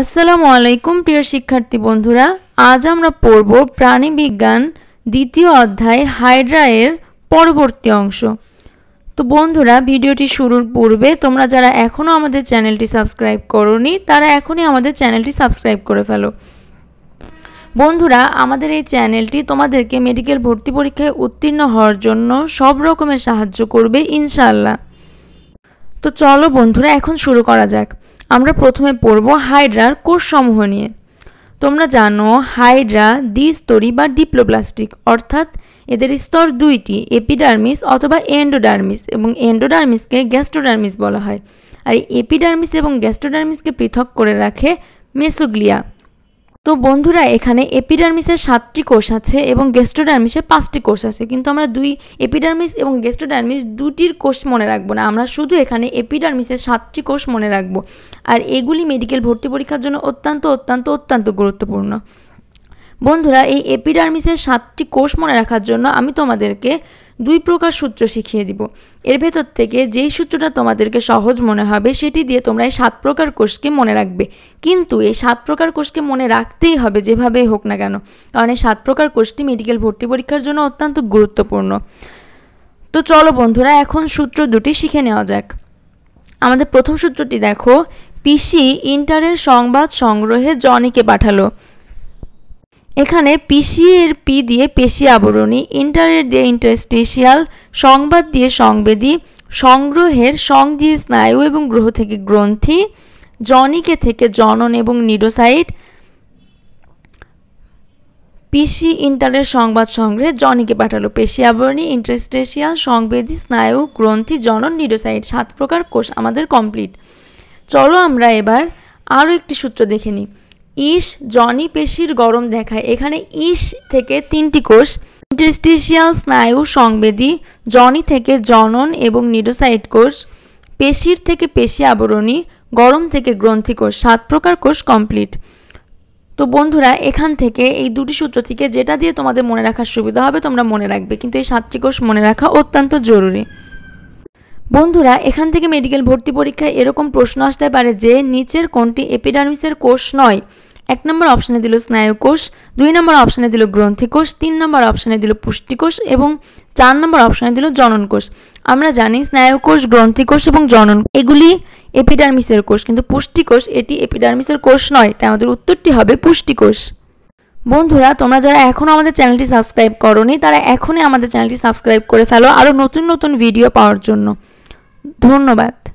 আসসালামু আলাইকুম প্রিয় শিক্ষার্থী বন্ধুরা আজ আমরা পড়ব প্রাণী বিজ্ঞান দ্বিতীয় অধ্যায় হাইড্রা এর পরবর্তী অংশ তো বন্ধুরা ভিডিওটি শুরুর পূর্বে তোমরা যারা এখনও আমাদের চ্যানেলটি সাবস্ক্রাইব করনি তারা এখনই আমাদের চ্যানেলটি সাবস্ক্রাইব করে ফেলো বন্ধুরা আমাদের এই চ্যানেলটি তোমাদেরকে মেডিকেল ভর্তি পরীক্ষায় উত্তীর্ণ হওয়ার জন্য সব রকমের সাহায্য করবে ইনশাল্লাহ তো চলো বন্ধুরা এখন শুরু করা যাক আমরা প্রথমে পড়ব হাইড্রার কোষ সমূহ নিয়ে তোমরা জানো হাইড্রা দ্বিস্তরী বা ডিপ্লোপ্লাস্টিক অর্থাৎ এদের স্তর দুইটি এপিডার্মিস অথবা এন্ডোডার্মিস এবং এন্ডোডার্মিসকে গ্যাস্ট্রোডার্মিস বলা হয় আর এপিডার্মিস এবং গ্যাস্ট্রোডার্মিসকে পৃথক করে রাখে মেসোগ্লিয়া তো বন্ধুরা এখানে এপিডার্মিসের সাতটি কোষ আছে এবং গেস্টোডার্মিসের পাঁচটি কোষ আছে কিন্তু আমরা দুই এপিডার্মিস এবং গেস্টোডার্মিস দুটির কোষ মনে রাখবো না আমরা শুধু এখানে এপিডার্মিসের সাতটি কোষ মনে রাখবো আর এগুলি মেডিকেল ভর্তি পরীক্ষার জন্য অত্যন্ত অত্যন্ত অত্যন্ত গুরুত্বপূর্ণ বন্ধুরা এই এপিডার্মিসের সাতটি কোষ মনে রাখার জন্য আমি তোমাদেরকে দুই প্রকার সূত্র শিখিয়ে দিব এর ভেতর থেকে যেই সূত্রটা তোমাদেরকে সহজ মনে হবে সেটি দিয়ে তোমরা এই সাত প্রকার কোষকে মনে রাখবে কিন্তু এই সাত প্রকার কোষকে মনে রাখতেই হবে যেভাবেই হোক না কেন কারণ এই সাত প্রকার কোষটি মেডিকেল ভর্তি পরীক্ষার জন্য অত্যন্ত গুরুত্বপূর্ণ তো চলো বন্ধুরা এখন সূত্র দুটি শিখে নেওয়া যাক আমাদের প্রথম সূত্রটি দেখো পিসি ইন্টারের সংবাদ সংগ্রহে জনিকে পাঠালো এখানে পিসি এর পি দিয়ে পেশি আবরণী ইন্টারের দিয়ে ইন্টারস্টেশিয়াল সংবাদ দিয়ে সংবেদী সংগ্রহের সং দিয়ে স্নায়ু এবং গ্রহ থেকে গ্রন্থি জনিকে থেকে জনন এবং নিডোসাইট পিসি ইন্টারের সংবাদ সংগ্রহে জনিকে পাঠালো পেশি আবরণী ইন্টারস্টেশিয়াল সংবেদী স্নায়ু গ্রন্থি জনন নিডোসাইট সাত প্রকার কোষ আমাদের কমপ্লিট চলো আমরা এবার আরও একটি সূত্র দেখে নিই ইস জনি পেশির গরম দেখায় এখানে ইস থেকে তিনটি কোষ ইন্টারস্টিশিয়াল স্নায়ু সংবেদী জনি থেকে জনন এবং নিডোসাইট কোষ পেশির থেকে পেশি আবরণী গরম থেকে গ্রন্থি কোষ সাত প্রকার কোষ কমপ্লিট তো বন্ধুরা এখান থেকে এই দুটি সূত্র থেকে যেটা দিয়ে তোমাদের মনে রাখার সুবিধা হবে তোমরা মনে রাখবে কিন্তু এই সাতটি কোষ মনে রাখা অত্যন্ত জরুরি বন্ধুরা এখান থেকে মেডিকেল ভর্তি পরীক্ষায় এরকম প্রশ্ন আসতে পারে যে নিচের কোনটি এপিডার্মিসের কোষ নয় এক নম্বর অপশানে দিল স্নায়ুকোষ দুই নম্বর অপশানে দিল গ্রন্থিকোষ তিন নম্বর অপশানে দিল পুষ্টিকোষ এবং চার নম্বর অপশানে দিল জননকোষ আমরা জানি স্নায়ুকোষ গ্রন্থিকোষ এবং জনন এগুলি এপিডার্মিসের কোষ কিন্তু পুষ্টিকোষ এটি এপিডার্মিসের কোষ নয় তাই আমাদের উত্তরটি হবে পুষ্টিকোষ বন্ধুরা তোমরা যারা এখনও আমাদের চ্যানেলটি সাবস্ক্রাইব করনি তারা এখনই আমাদের চ্যানেলটি সাবস্ক্রাইব করে ফেলো আরও নতুন নতুন ভিডিও পাওয়ার জন্য ধন্যবাদ